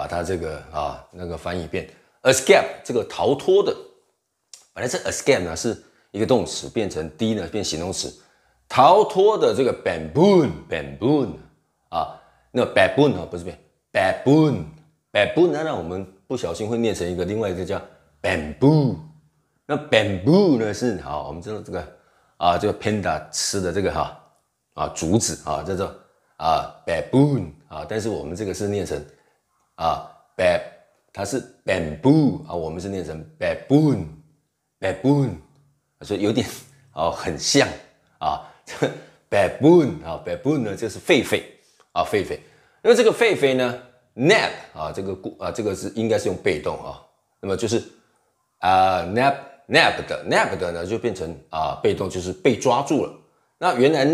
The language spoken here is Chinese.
把它这个啊那个翻译变，escape 这个逃脱的，本来是 escape 呢是一个动词，变成 d 呢变形容词，逃脱的这个 bamboo bamboo 啊，那 baboon 啊不是变 baboon baboon，那让我们不小心会念成一个另外一个叫 bamboo，那 bamboo 呢是好，我们知道这个啊这个 panda 吃的这个哈啊竹子啊叫做啊 baboon 啊，但是我们这个是念成。啊 b a b 它是 bamboo 啊，我们是念成 baboon，baboon，所以有点哦，很像啊，baboon 啊，baboon 呢就是狒狒啊，狒狒。那么这个狒狒呢，nap 啊，这个故啊，这个是应该是用被动啊，那么就是啊，nap，nap 的，nap 的呢就变成啊，被动就是被抓住了。那原来。